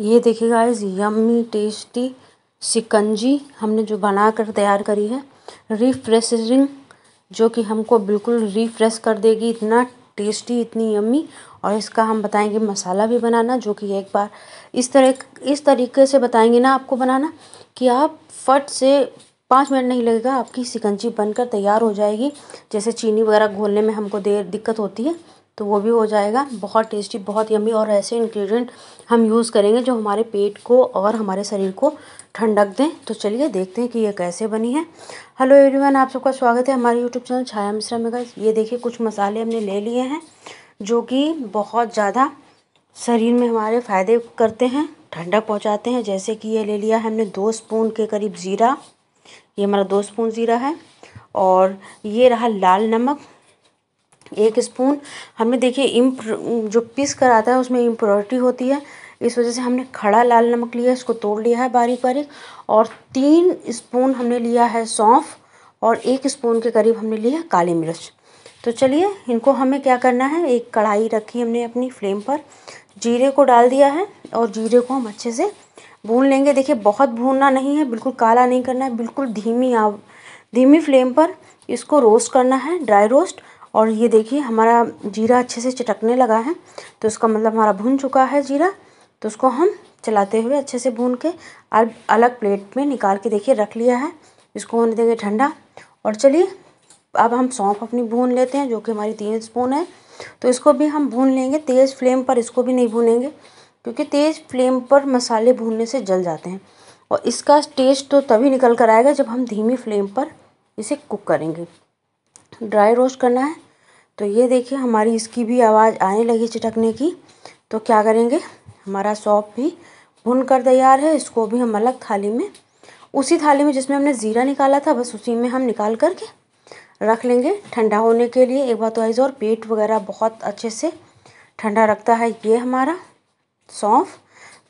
ये देखिए guys yummy tasty shikanji हमने जो बना कर तैयार करी है रिफ्रेशिंग जो कि हमको बिल्कुल रिफ्रेश कर देगी इतना टेस्टी इतनी यम्मी और इसका हम बताएंगे मसाला भी बनाना जो कि एक बार इस तरह इस तरीके से बताएंगे ना आपको बनाना कि आप फट से पाँच मिनट नहीं लगेगा आपकी सिकंजी बनकर तैयार हो जाएगी जैसे चीनी वगैरह घोलने में हमको देर दिक्कत होती है तो वो भी हो जाएगा बहुत टेस्टी बहुत यम्मी और ऐसे इंग्रेडिएंट हम यूज़ करेंगे जो हमारे पेट को और हमारे शरीर को ठंडक दें तो चलिए देखते हैं कि ये कैसे बनी है हेलो एवरीवन आप सबका स्वागत है हमारे यूट्यूब चैनल छाया मिश्रा में का ये देखिए कुछ मसाले हमने ले लिए हैं जो कि बहुत ज़्यादा शरीर में हमारे फ़ायदे करते हैं ठंडक पहुँचाते हैं जैसे कि ये ले लिया है हमने दो स्पून के करीब ज़ीरा ये हमारा दो स्पून ज़ीरा है और ये रहा लाल नमक एक स्पून हमने देखिए इम जो पीस कर आता है उसमें इम्प्योरिटी होती है इस वजह से हमने खड़ा लाल नमक लिया है इसको तोड़ लिया है बारीक बारीक और तीन स्पून हमने लिया है सौंफ और एक स्पून के करीब हमने लिया है काली मिर्च तो चलिए इनको हमें क्या करना है एक कढ़ाई रखी हमने अपनी फ्लेम पर जीरे को डाल दिया है और जीरे को हम अच्छे से भून लेंगे देखिए बहुत भूनना नहीं है बिल्कुल काला नहीं करना है बिल्कुल धीमी धीमी फ्लेम पर इसको रोस्ट करना है ड्राई रोस्ट और ये देखिए हमारा जीरा अच्छे से चटकने लगा है तो इसका मतलब हमारा भून चुका है जीरा तो उसको हम चलाते हुए अच्छे से भून के अलग प्लेट में निकाल के देखिए रख लिया है इसको होने देंगे ठंडा और चलिए अब हम सौंफ अपनी भून लेते हैं जो कि हमारी तीन स्पून है तो इसको भी हम भून लेंगे तेज़ फ्लेम पर इसको भी नहीं भूनेंगे क्योंकि तेज़ फ्लेम पर मसाले भूनने से जल जाते हैं और इसका टेस्ट तो तभी निकल कर आएगा जब हम धीमी फ्लेम पर इसे कुक करेंगे ड्राई रोस्ट करना है तो ये देखिए हमारी इसकी भी आवाज़ आने लगी चटकने की तो क्या करेंगे हमारा सौंप भी भुन कर तैयार है इसको भी हम अलग थाली में उसी थाली में जिसमें हमने ज़ीरा निकाला था बस उसी में हम निकाल करके रख लेंगे ठंडा होने के लिए एक बात तो आइज़ और पेट वगैरह बहुत अच्छे से ठंडा रखता है ये हमारा सौंफ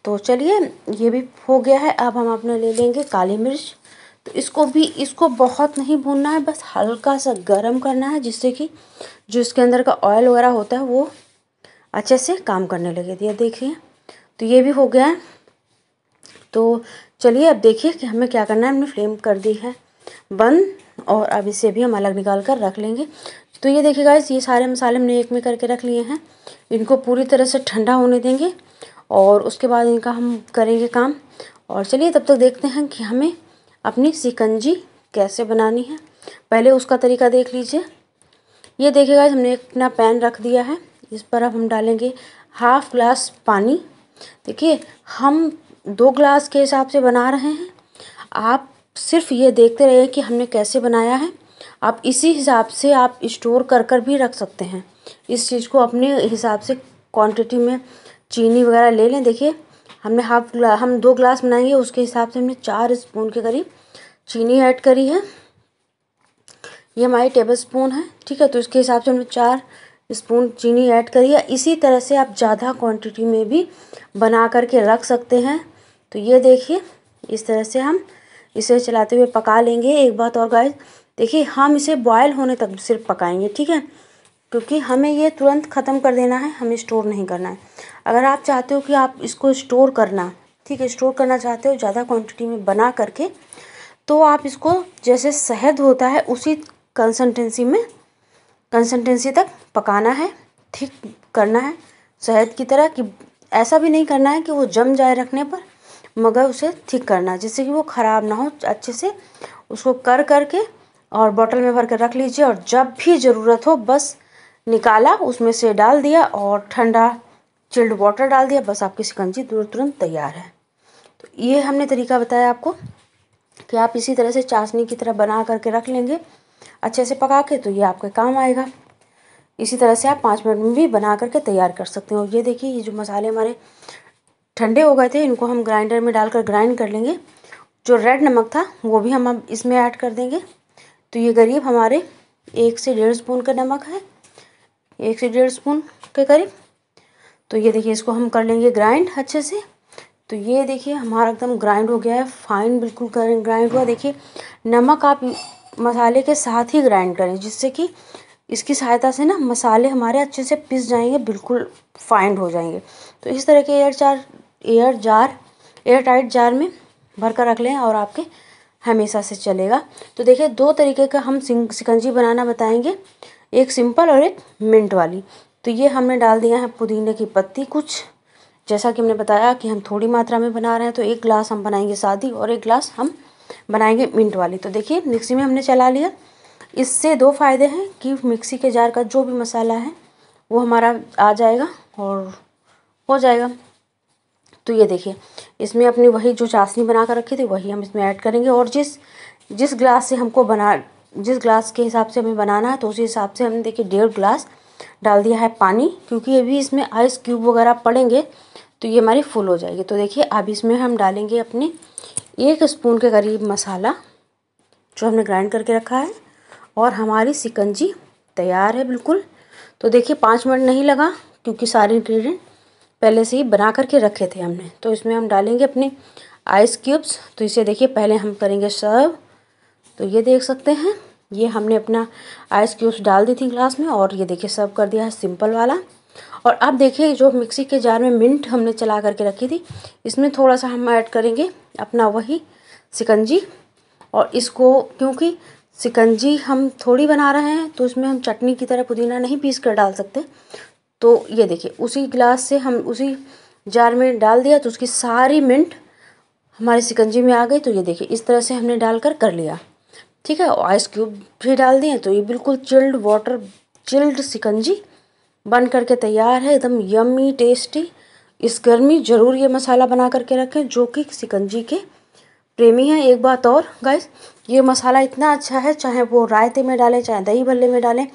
तो चलिए ये भी हो गया है अब हम अपने ले लेंगे काली मिर्च तो इसको भी इसको बहुत नहीं भूनना है बस हल्का सा गर्म करना है जिससे कि जो इसके अंदर का ऑयल वगैरह होता है वो अच्छे से काम करने लगे दिया देखिए तो ये भी हो गया है तो चलिए अब देखिए कि हमें क्या करना है हमने फ्लेम कर दी है बंद और अब इसे भी हम अलग निकाल कर रख लेंगे तो ये देखिए गाइस ये सारे मसाले हमने एक में करके रख लिए हैं इनको पूरी तरह से ठंडा होने देंगे और उसके बाद इनका हम करेंगे काम और चलिए तब तक देखते हैं कि हमें अपनी सिकंजी कैसे बनानी है पहले उसका तरीका देख लीजिए ये देखिएगा हमने अपना पैन रख दिया है इस पर अब हम डालेंगे हाफ ग्लास पानी देखिए हम दो ग्लास के हिसाब से बना रहे हैं आप सिर्फ ये देखते रहिए कि हमने कैसे बनाया है आप इसी हिसाब से आप स्टोर कर कर भी रख सकते हैं इस चीज़ को अपने हिसाब से क्वांटिटी में चीनी वगैरह ले लें देखिए हमने हाफ ग्ला हम दो ग्लास बनाएंगे उसके हिसाब से हमने चार स्पून के करीब चीनी ऐड करी है ये हमारी टेबल स्पून है ठीक है तो इसके हिसाब से हमने चार स्पून चीनी ऐड करी है इसी तरह से आप ज़्यादा क्वांटिटी में भी बना करके रख सकते हैं तो ये देखिए इस तरह से हम इसे चलाते हुए पका लेंगे एक बात और गाय देखिए हम इसे बॉयल होने तक सिर्फ पकाएंगे ठीक है क्योंकि हमें ये तुरंत ख़त्म कर देना है हमें स्टोर नहीं करना है अगर आप चाहते हो कि आप इसको स्टोर करना ठीक है स्टोर करना चाहते हो ज़्यादा क्वांटिटी में बना करके तो आप इसको जैसे शहद होता है उसी कंसनटेंसी में कंसनटेंसी तक पकाना है ठीक करना है शहद की तरह कि ऐसा भी नहीं करना है कि वो जम जाए रखने पर मगर उसे ठीक करना जिससे कि वो ख़राब ना हो अच्छे से उसको कर कर के और बॉटल में भर कर रख लीजिए और जब भी ज़रूरत हो बस निकाला उसमें से डाल दिया और ठंडा चिल्ड वाटर डाल दिया बस आपकी शिकंजी तुरंत तैयार है तो ये हमने तरीका बताया आपको कि आप इसी तरह से चाशनी की तरह बना करके रख लेंगे अच्छे से पका के तो ये आपके काम आएगा इसी तरह से आप पाँच मिनट में भी बना करके तैयार कर सकते हो ये देखिए ये जो मसाले हमारे ठंडे हो गए थे इनको हम ग्राइंडर में डालकर ग्राइंड कर लेंगे जो रेड नमक था वो भी हम अब इसमें ऐड कर देंगे तो ये करीब हमारे एक से डेढ़ स्पून का नमक है एक से डेढ़ स्पून के करीब तो ये देखिए इसको हम कर लेंगे ग्राइंड अच्छे से तो ये देखिए हमारा एकदम ग्राइंड हो गया है फाइन बिल्कुल ग्राइंड हुआ देखिए नमक आप मसाले के साथ ही ग्राइंड करें जिससे कि इसकी सहायता से ना मसाले हमारे अच्छे से पिस जाएंगे बिल्कुल फाइंड हो जाएंगे तो इस तरह के एयर चार air jar airtight jar में भर कर रख लें और आपके हमेशा से चलेगा तो देखिए दो तरीके का हम सिकंजी बनाना बताएंगे एक सिंपल और एक मिंट वाली तो ये हमने डाल दिया है पुदीने की पत्ती कुछ जैसा कि हमने बताया कि हम थोड़ी मात्रा में बना रहे हैं तो एक गिलास हम बनाएंगे सादी और एक गिलास हम बनाएंगे मिंट वाली तो देखिए मिक्सी में हमने चला लिया इससे दो फायदे हैं कि मिक्सी के जार का जो भी मसाला है वो हमारा आ जाएगा और हो जाएगा तो ये देखिए इसमें अपनी वही जो चाशनी बना कर रखी थी वही हम इसमें ऐड करेंगे और जिस जिस ग्लास से हमको बना जिस ग्लास के हिसाब से हमें बनाना है तो उसी हिसाब से हमने देखिए डेढ़ ग्लास डाल दिया है पानी क्योंकि अभी इसमें आइस क्यूब वगैरह पड़ेंगे तो ये हमारी फुल हो जाएगी तो देखिए अब इसमें हम डालेंगे अपने एक स्पून के करीब मसाला जो हमने ग्राइंड करके रखा है और हमारी सिकंजी तैयार है बिल्कुल तो देखिए पाँच मिनट नहीं लगा क्योंकि सारे इन्ग्रीडियंट पहले से ही बना करके रखे थे हमने तो इसमें हम डालेंगे अपने आइस क्यूब्स तो इसे देखिए पहले हम करेंगे सर्व तो ये देख सकते हैं ये हमने अपना आइस क्यूब्स डाल दी थी ग्लास में और ये देखिए सर्व कर दिया है सिंपल वाला और अब देखिए जो मिक्सी के जार में मिंट हमने चला करके रखी थी इसमें थोड़ा सा हम ऐड करेंगे अपना वही सिकंजी और इसको क्योंकि सिकंजी हम थोड़ी बना रहे हैं तो इसमें हम चटनी की तरह पुदीना नहीं पीस कर डाल सकते तो ये देखिए उसी गिलास से हम उसी जार में डाल दिया तो उसकी सारी मिंट हमारे सिकंजी में आ गई तो ये देखिए इस तरह से हमने डालकर कर लिया ठीक है आइस क्यूब भी डाल दिए तो ये बिल्कुल चिल्ड वाटर चिल्ड सिकंजी बन करके तैयार है एकदम यम्मी टेस्टी इस गर्मी ज़रूर ये मसाला बना करके रखें जो कि सिकंजी के प्रेमी हैं एक बात और गाइस ये मसाला इतना अच्छा है चाहे वो रायते में डालें चाहे दही भल्ले में डालें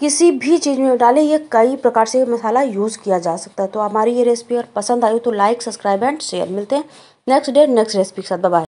किसी भी चीज़ में डालें ये कई प्रकार से मसाला यूज़ किया जा सकता है तो हमारी ये रेसिपी अगर पसंद आई तो लाइक सब्सक्राइब एंड शेयर मिलते हैं नेक्स्ट डे नेक्स्ट रेसिपी के साथ बाय